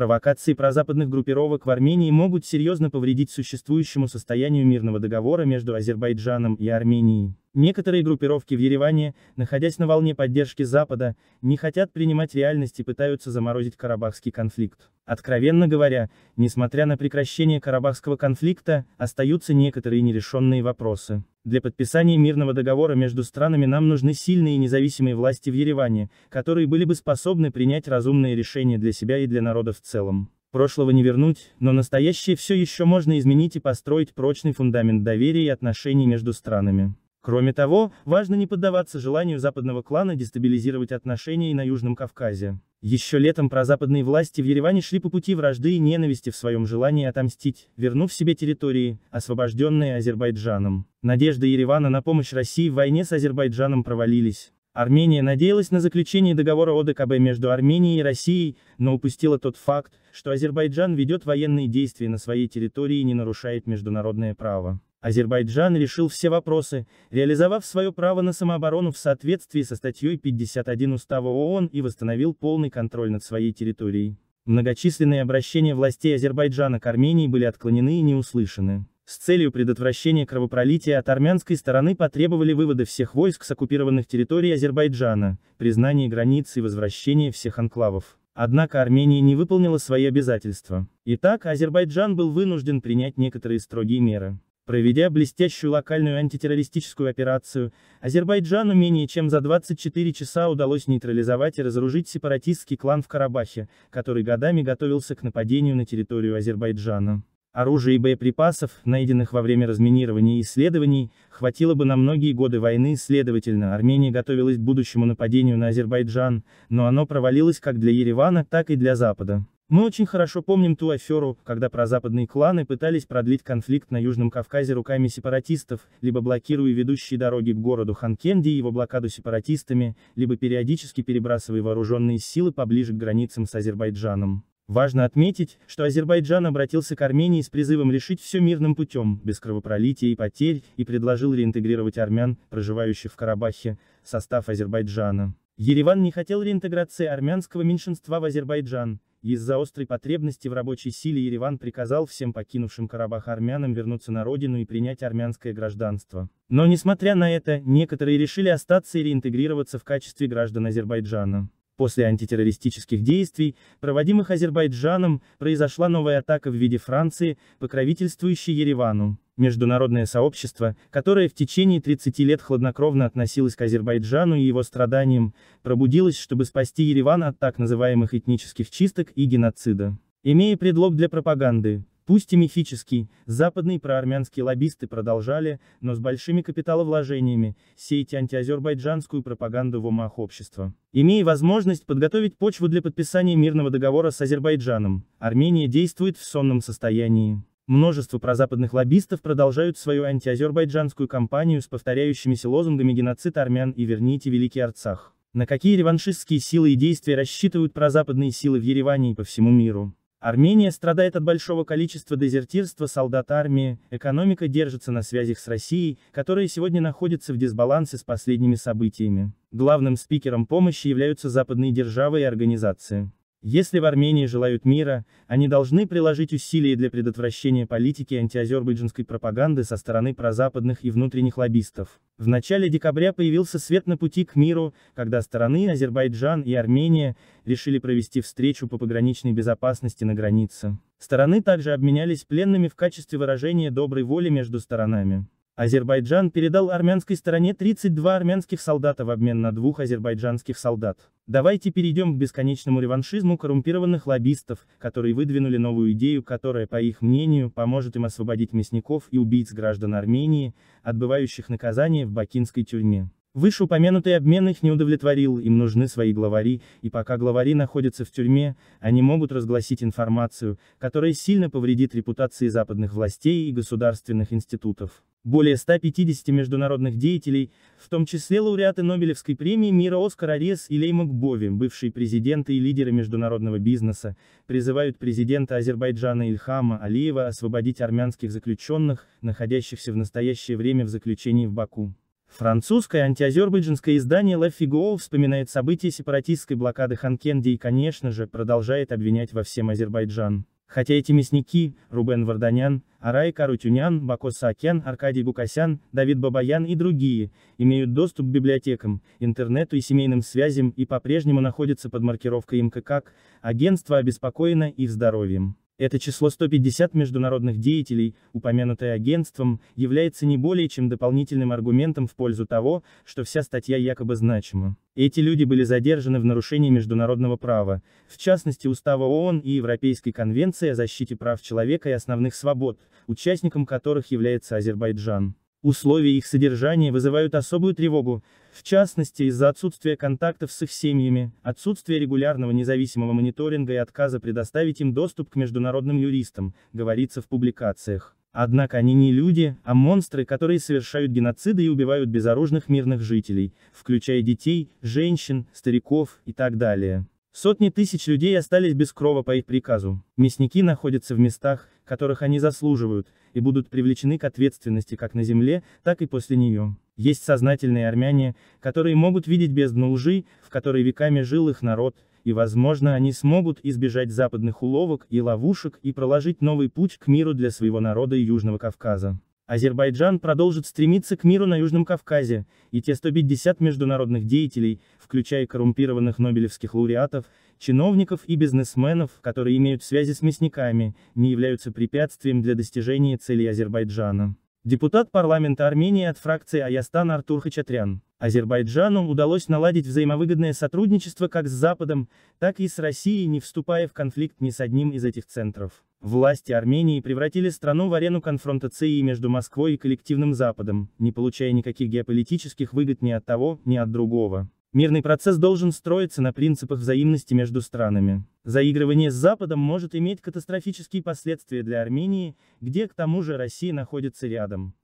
Провокации прозападных группировок в Армении могут серьезно повредить существующему состоянию мирного договора между Азербайджаном и Арменией. Некоторые группировки в Ереване, находясь на волне поддержки Запада, не хотят принимать реальность и пытаются заморозить карабахский конфликт. Откровенно говоря, несмотря на прекращение Карабахского конфликта, остаются некоторые нерешенные вопросы. Для подписания мирного договора между странами нам нужны сильные и независимые власти в Ереване, которые были бы способны принять разумные решения для себя и для народа в целом. Прошлого не вернуть, но настоящее все еще можно изменить и построить прочный фундамент доверия и отношений между странами. Кроме того, важно не поддаваться желанию западного клана дестабилизировать отношения и на Южном Кавказе. Еще летом прозападные власти в Ереване шли по пути вражды и ненависти в своем желании отомстить, вернув себе территории, освобожденные Азербайджаном. Надежды Еревана на помощь России в войне с Азербайджаном провалились. Армения надеялась на заключение договора ОДКБ между Арменией и Россией, но упустила тот факт, что Азербайджан ведет военные действия на своей территории и не нарушает международное право. Азербайджан решил все вопросы, реализовав свое право на самооборону в соответствии со статьей 51 Устава ООН и восстановил полный контроль над своей территорией. Многочисленные обращения властей Азербайджана к Армении были отклонены и не услышаны. С целью предотвращения кровопролития от армянской стороны потребовали вывода всех войск с оккупированных территорий Азербайджана, признание границ и возвращение всех анклавов. Однако Армения не выполнила свои обязательства. Итак, Азербайджан был вынужден принять некоторые строгие меры. Проведя блестящую локальную антитеррористическую операцию, Азербайджану менее чем за 24 часа удалось нейтрализовать и разоружить сепаратистский клан в Карабахе, который годами готовился к нападению на территорию Азербайджана. Оружия и боеприпасов, найденных во время разминирования и исследований, хватило бы на многие годы войны, следовательно, Армения готовилась к будущему нападению на Азербайджан, но оно провалилось как для Еревана, так и для Запада. Мы очень хорошо помним ту аферу, когда прозападные кланы пытались продлить конфликт на Южном Кавказе руками сепаратистов, либо блокируя ведущие дороги к городу Ханкенди и его блокаду сепаратистами, либо периодически перебрасывая вооруженные силы поближе к границам с Азербайджаном. Важно отметить, что Азербайджан обратился к Армении с призывом решить все мирным путем, без кровопролития и потерь, и предложил реинтегрировать армян, проживающих в Карабахе, в состав Азербайджана. Ереван не хотел реинтеграции армянского меньшинства в Азербайджан, из-за острой потребности в рабочей силе Ереван приказал всем покинувшим Карабах армянам вернуться на родину и принять армянское гражданство. Но несмотря на это, некоторые решили остаться и реинтегрироваться в качестве граждан Азербайджана. После антитеррористических действий, проводимых Азербайджаном, произошла новая атака в виде Франции, покровительствующей Еревану. Международное сообщество, которое в течение 30 лет хладнокровно относилось к Азербайджану и его страданиям, пробудилось, чтобы спасти Ереван от так называемых этнических чисток и геноцида. Имея предлог для пропаганды, пусть и мифический, западные проармянские лоббисты продолжали, но с большими капиталовложениями, сеять антиазербайджанскую пропаганду в умах общества. Имея возможность подготовить почву для подписания мирного договора с Азербайджаном, Армения действует в сонном состоянии. Множество прозападных лоббистов продолжают свою антиазербайджанскую кампанию с повторяющимися лозунгами «геноцид армян» и «верните Великий Арцах». На какие реваншистские силы и действия рассчитывают прозападные силы в Ереване и по всему миру? Армения страдает от большого количества дезертирства солдат армии, экономика держится на связях с Россией, которая сегодня находится в дисбалансе с последними событиями. Главным спикером помощи являются западные державы и организации. Если в Армении желают мира, они должны приложить усилия для предотвращения политики антиазербайджанской пропаганды со стороны прозападных и внутренних лоббистов. В начале декабря появился свет на пути к миру, когда стороны Азербайджан и Армения решили провести встречу по пограничной безопасности на границе. Стороны также обменялись пленными в качестве выражения доброй воли между сторонами. Азербайджан передал армянской стороне 32 армянских солдата в обмен на двух азербайджанских солдат. Давайте перейдем к бесконечному реваншизму коррумпированных лоббистов, которые выдвинули новую идею, которая, по их мнению, поможет им освободить мясников и убийц граждан Армении, отбывающих наказание в бакинской тюрьме. Вышеупомянутый обмен их не удовлетворил, им нужны свои главари, и пока главари находятся в тюрьме, они могут разгласить информацию, которая сильно повредит репутации западных властей и государственных институтов. Более 150 международных деятелей, в том числе лауреаты Нобелевской премии мира Оскар Арес и Леймак Бови, бывшие президенты и лидеры международного бизнеса, призывают президента Азербайджана Ильхама Алиева освободить армянских заключенных, находящихся в настоящее время в заключении в Баку. Французское антиазербайджанское издание Le Figaro вспоминает события сепаратистской блокады Ханкенди и, конечно же, продолжает обвинять во всем Азербайджан. Хотя эти мясники, Рубен Варданян, Арай Карутюнян, Бако Саакян, Аркадий Букасян, Давид Бабаян и другие, имеют доступ к библиотекам, интернету и семейным связям и по-прежнему находятся под маркировкой МК «Агентство обеспокоено их здоровьем». Это число 150 международных деятелей, упомянутое агентством, является не более чем дополнительным аргументом в пользу того, что вся статья якобы значима. Эти люди были задержаны в нарушении международного права, в частности Устава ООН и Европейской конвенции о защите прав человека и основных свобод, участником которых является Азербайджан. Условия их содержания вызывают особую тревогу, в частности из-за отсутствия контактов с их семьями, отсутствия регулярного независимого мониторинга и отказа предоставить им доступ к международным юристам, говорится в публикациях. Однако они не люди, а монстры, которые совершают геноциды и убивают безоружных мирных жителей, включая детей, женщин, стариков и так далее. Сотни тысяч людей остались без крова по их приказу. Мясники находятся в местах, которых они заслуживают, и будут привлечены к ответственности как на земле, так и после нее. Есть сознательные армяне, которые могут видеть бездну лжи, в которой веками жил их народ, и возможно они смогут избежать западных уловок и ловушек и проложить новый путь к миру для своего народа Южного Кавказа. Азербайджан продолжит стремиться к миру на Южном Кавказе, и те 150 международных деятелей, включая коррумпированных нобелевских лауреатов, чиновников и бизнесменов, которые имеют связи с мясниками, не являются препятствием для достижения целей Азербайджана. Депутат парламента Армении от фракции Аястан Артур Хачатрян. Азербайджану удалось наладить взаимовыгодное сотрудничество как с Западом, так и с Россией, не вступая в конфликт ни с одним из этих центров. Власти Армении превратили страну в арену конфронтации между Москвой и коллективным Западом, не получая никаких геополитических выгод ни от того, ни от другого. Мирный процесс должен строиться на принципах взаимности между странами. Заигрывание с Западом может иметь катастрофические последствия для Армении, где к тому же Россия находится рядом.